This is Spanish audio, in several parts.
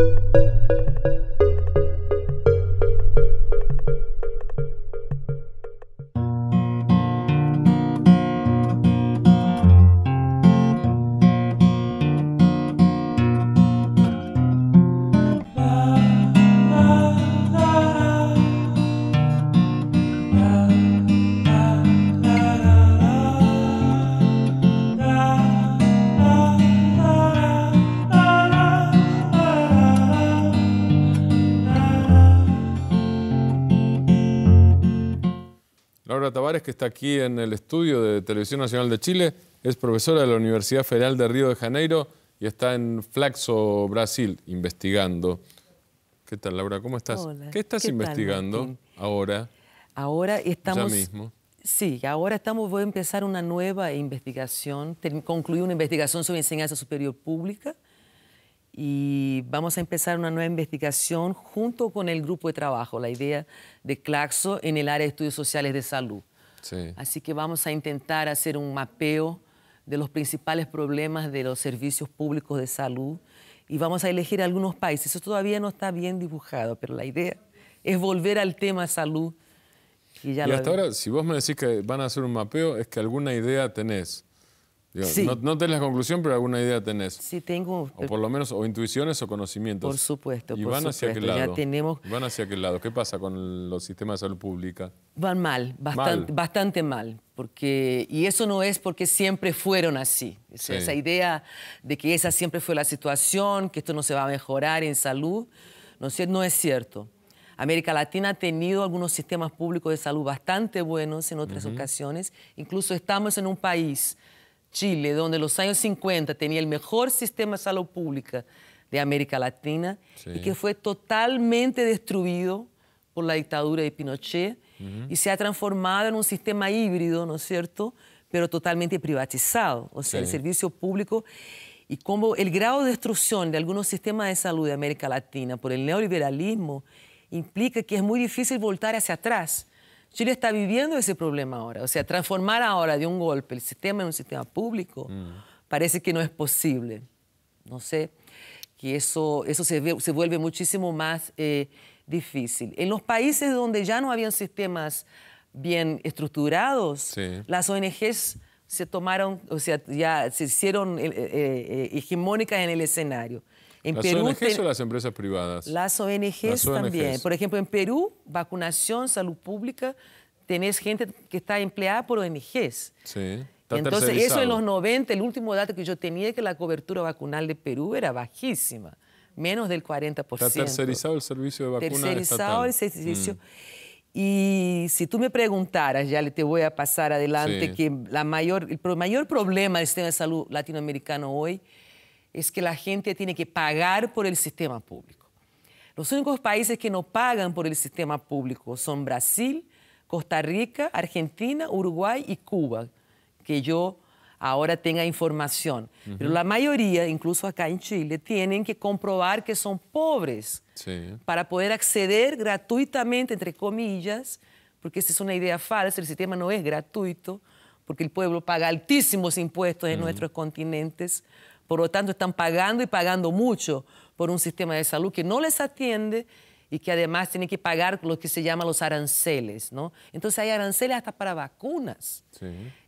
Thank you. Tabares, Tavares, que está aquí en el estudio de Televisión Nacional de Chile, es profesora de la Universidad Federal de Río de Janeiro y está en Flaxo, Brasil, investigando. ¿Qué tal, Laura? ¿Cómo estás? ¿Qué estás investigando ahora? Ahora estamos... mismo. Sí, ahora estamos, voy a empezar una nueva investigación, concluí una investigación sobre enseñanza superior pública, y vamos a empezar una nueva investigación junto con el grupo de trabajo, la idea de Claxo en el área de estudios sociales de salud. Así que vamos a intentar hacer un mapeo de los principales problemas de los servicios públicos de salud y vamos a elegir algunos países. Eso todavía no está bien dibujado, pero la idea es volver al tema salud. Y, hasta ahora, si vos me decís que van a hacer un mapeo, es que alguna idea tenés no, no, tenés la conclusión, pero alguna idea tenés. Sí, tengo. O por lo menos, o intuiciones o conocimientos. Por supuesto, ¿Y van hacia qué lado? Ya tenemos... ¿Van hacia qué lado? ¿Qué pasa con los sistemas de salud pública? Van mal, bastante mal. Porque, y eso no es porque siempre fueron así. Esa idea de que esa siempre fue la situación, que esto no se va a mejorar en salud, no, es cierto. América Latina ha tenido algunos sistemas públicos de salud bastante buenos en otras ocasiones. Incluso estamos en un país Chile, donde en los años 50 tenía el mejor sistema de salud pública de América Latina y que fue totalmente destruido por la dictadura de Pinochet y se ha transformado en un sistema híbrido, ¿no es cierto?, pero totalmente privatizado, o sea, el servicio público y como el grado de destrucción de algunos sistemas de salud de América Latina por el neoliberalismo implica que es muy difícil voltar hacia atrás. Chile está viviendo ese problema ahora. O sea, transformar ahora de un golpe el sistema en un sistema público mm. parece que no es posible. No sé, que eso, eso se, vuelve muchísimo más eh, difícil. En los países donde ya no habían sistemas bien estructurados, las ONGs se tomaron, o sea, ya se hicieron eh, eh, hegemónicas en el escenario. ¿Las ONGs o las empresas privadas? Las ONGs, también. Por ejemplo, en Perú, vacunación, salud pública, tenés gente que está empleada por ONGs. Sí. Entonces, eso en los 90, el último dato que yo tenía es que la cobertura vacunal de Perú era bajísima, menos del 40%. Está tercerizado el servicio de vacunación Tercerizado el mm. servicio. Y si tú me preguntaras, ya te voy a pasar adelante, que la mayor, el mayor problema del sistema de salud latinoamericano hoy es que la gente tiene que pagar por el sistema público. Los únicos países que no pagan por el sistema público son Brasil, Costa Rica, Argentina, Uruguay y Cuba, que yo ahora tenga información. Pero la mayoría, incluso acá en Chile, tienen que comprobar que son pobres para poder acceder gratuitamente, entre comillas, porque esa es una idea falsa, el sistema no es gratuito, porque el pueblo paga altísimos impuestos en nuestros continentes por lo tanto, están pagando y pagando mucho por un sistema de salud que no les atiende y que además tiene que pagar lo que se llama los aranceles, Entonces hay aranceles hasta para vacunas.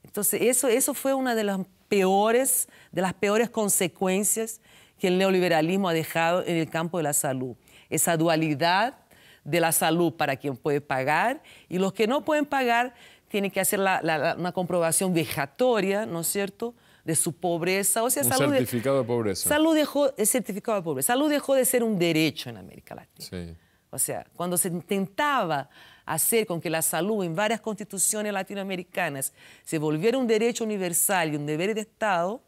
Entonces eso, eso fue una de las peores, de las peores consecuencias que el neoliberalismo ha dejado en el campo de la salud. Esa dualidad de la salud para quien puede pagar y los que no pueden pagar tienen que hacer la, una comprobación vejatoria, ¿no es cierto?, de su pobreza. O sea, salud certificado de, pobreza. Salud dejó, el certificado de pobreza. Salud dejó de ser un derecho en América Latina. O sea, cuando se intentaba hacer con que la salud en varias constituciones latinoamericanas se volviera un derecho universal y un deber de Estado,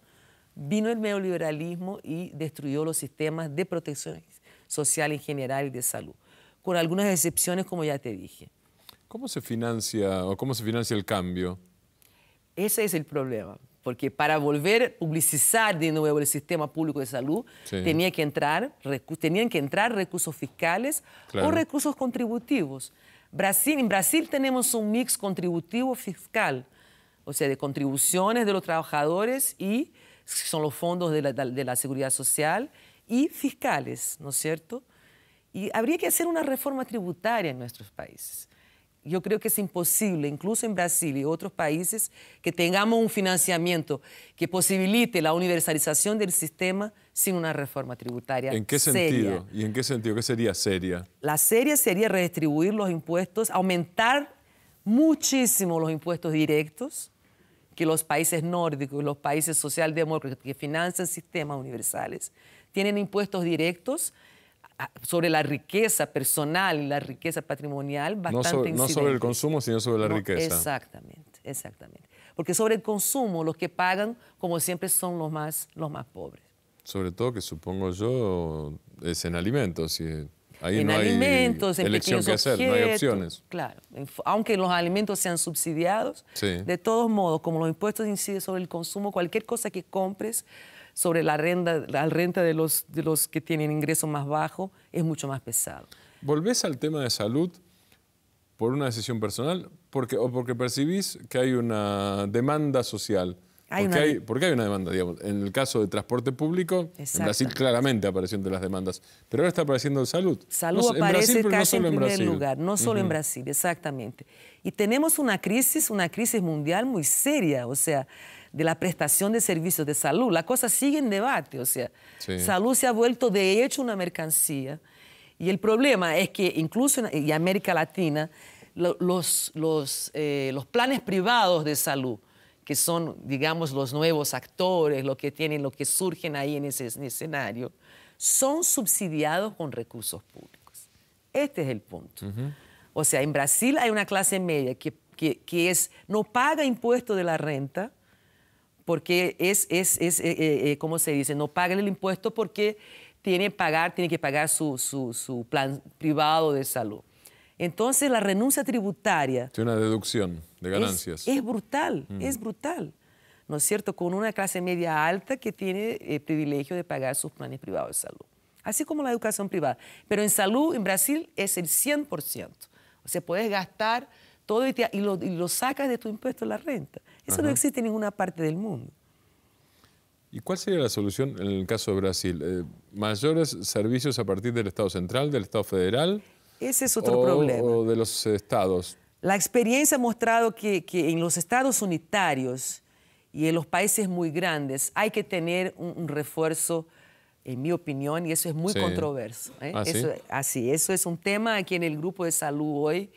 vino el neoliberalismo y destruyó los sistemas de protección social en general y de salud, con algunas excepciones como ya te dije. ¿Cómo se financia o cómo se financia el cambio? Ese es el problema porque para volver a publicizar de nuevo el sistema público de salud, tenía que entrar, tenían que entrar recursos fiscales o recursos contributivos. Brasil, en Brasil tenemos un mix contributivo fiscal, o sea, de contribuciones de los trabajadores y son los fondos de la seguridad social y fiscales, ¿no es cierto? Y habría que hacer una reforma tributaria en nuestros países yo creo que es imposible, incluso en Brasil y otros países, que tengamos un financiamiento que posibilite la universalización del sistema sin una reforma tributaria. ¿En qué sentido? Seria. ¿Y en qué sentido? y en qué sentido qué sería seria? La seria sería redistribuir los impuestos, aumentar muchísimo los impuestos directos que los países nórdicos y los países socialdemócratas que financian sistemas universales tienen impuestos directos sobre la riqueza personal y la riqueza patrimonial bastante no sobre, no sobre el consumo, sino sobre la riqueza. Exactamente, exactamente. Porque sobre el consumo, los que pagan, como siempre, son los más, los más pobres. Sobre todo que supongo yo es en alimentos. Y ahí en no alimentos, hay en no hay opciones. Claro, aunque los alimentos sean subsidiados, de todos modos, como los impuestos inciden sobre el consumo, cualquier cosa que compres sobre la renta, de, los, de los que tienen ingresos más bajos, es mucho más pesado. ¿Volvés al tema de salud por una decisión personal porque, o porque percibís que hay una demanda social? Hay porque, hay, porque, hay, una demanda, digamos. En el caso de transporte público, en Brasil claramente apareciendo las demandas. Pero ahora está apareciendo el salud. Salud aparece en casi en, primer lugar, no solo en Brasil, exactamente. Y tenemos una crisis, una crisis mundial muy seria. O sea, de la prestación de servicios de salud, la cosa sigue en debate, o sea, salud se ha vuelto de hecho una mercancía. Y el problema es que incluso en, América Latina, los, eh, los, planes privados de salud, que son, digamos, los nuevos actores, lo que tienen, lo que surgen ahí en ese, escenario, son subsidiados con recursos públicos. Este es el punto. O sea, en Brasil hay una clase media que, es, no paga impuestos de la renta, porque es, es, es eh, eh, eh, ¿cómo se dice? No pagan el impuesto porque tiene, pagar, tiene que pagar su, su, plan privado de salud. Entonces la renuncia tributaria... Es una deducción de ganancias. Es, brutal, mm. es brutal. ¿No es cierto? Con una clase media alta que tiene el privilegio de pagar sus planes privados de salud. Así como la educación privada. Pero en salud, en Brasil, es el 100%. O sea, puedes gastar todo y, lo, sacas de tu impuesto a la renta. Eso no existe en ninguna parte del mundo. ¿Y cuál sería la solución en el caso de Brasil? Eh, ¿Mayores servicios a partir del Estado central, del Estado federal? Ese es otro problema. ¿O de los estados? La experiencia ha mostrado que, en los estados unitarios y en los países muy grandes hay que tener un, refuerzo, en mi opinión, y eso es muy controverso. ¿eh? ¿Ah, así, eso es un tema aquí en el grupo de salud hoy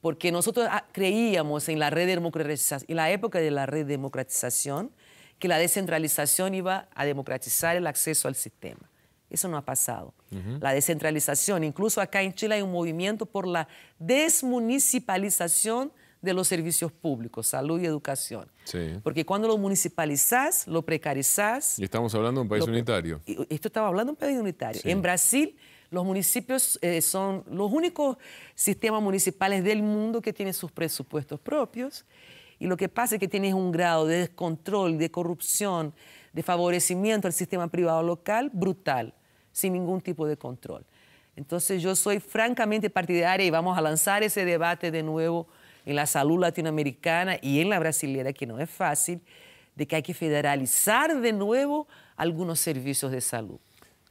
porque nosotros ah, creíamos en la red de democratización, la época de la red democratización, que la descentralización iba a democratizar el acceso al sistema. Eso no ha pasado. La descentralización, incluso acá en Chile hay un movimiento por la desmunicipalización de los servicios públicos, salud y educación. Sí. Porque cuando lo municipalizás, lo precarizás. estamos hablando de un país unitario. Esto estaba hablando de un país unitario. En Brasil los municipios eh, son los únicos sistemas municipales del mundo que tienen sus presupuestos propios y lo que pasa es que tienen un grado de descontrol, de corrupción, de favorecimiento al sistema privado local brutal, sin ningún tipo de control. Entonces yo soy francamente partidaria y vamos a lanzar ese debate de nuevo en la salud latinoamericana y en la brasilera, que no es fácil, de que hay que federalizar de nuevo algunos servicios de salud.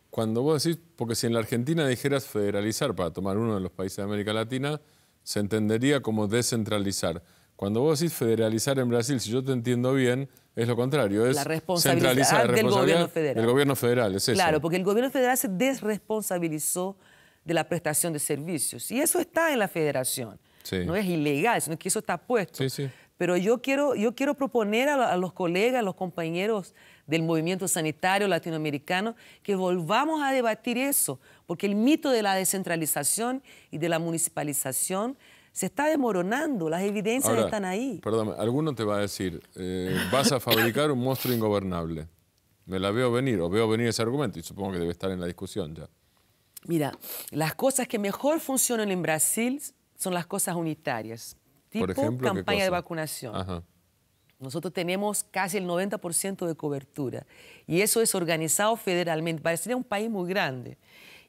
Cuando vos decís, porque si en la Argentina dijeras federalizar, para tomar uno de los países de América Latina, se entendería como descentralizar. Cuando vos decís federalizar en Brasil, si yo te entiendo bien, es lo contrario, es la responsabilidad, del gobierno federal. El gobierno federal, es eso. Claro, porque el gobierno federal se desresponsabilizó de la prestación de servicios y eso está en la federación. No es ilegal, sino que eso está puesto. Sí, sí. Pero yo quiero, yo quiero proponer a, los colegas, a los compañeros del movimiento sanitario latinoamericano, que volvamos a debatir eso, porque el mito de la descentralización y de la municipalización se está demoronando, las evidencias están ahí. Perdón, alguno te va a decir, eh, vas a fabricar un monstruo ingobernable. Me la veo venir, o veo venir ese argumento, y supongo que debe estar en la discusión ya. Mira, las cosas que mejor funcionan en Brasil son las cosas unitarias tipo campaña de vacunación. Nosotros tenemos casi el 90% de cobertura y eso es organizado federalmente. Parecería un país muy grande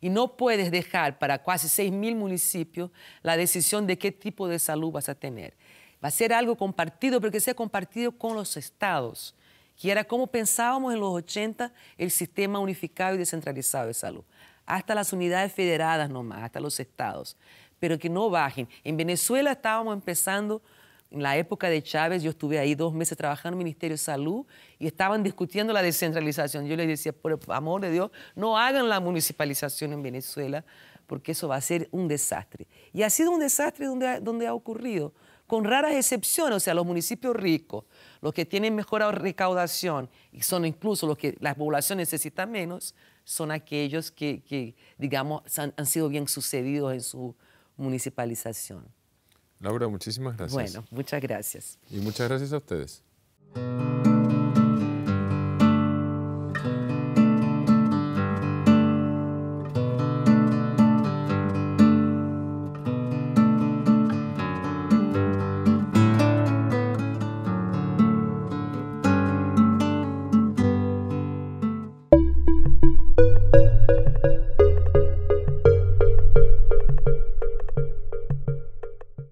y no puedes dejar para casi 6.000 municipios la decisión de qué tipo de salud vas a tener. Va a ser algo compartido, pero que sea compartido con los estados, que era como pensábamos en los 80 el sistema unificado y descentralizado de salud hasta las unidades federadas nomás, hasta los estados, pero que no bajen. En Venezuela estábamos empezando, en la época de Chávez, yo estuve ahí dos meses trabajando en el Ministerio de Salud y estaban discutiendo la descentralización. Yo les decía, por amor de Dios, no hagan la municipalización en Venezuela, porque eso va a ser un desastre. Y ha sido un desastre donde donde ha ocurrido con raras excepciones, o sea, los municipios ricos, los que tienen mejor recaudación y son incluso los que la población necesita menos, son aquellos que, digamos, han, sido bien sucedidos en su municipalización. Laura, muchísimas gracias. Bueno, muchas gracias. Y muchas gracias a ustedes.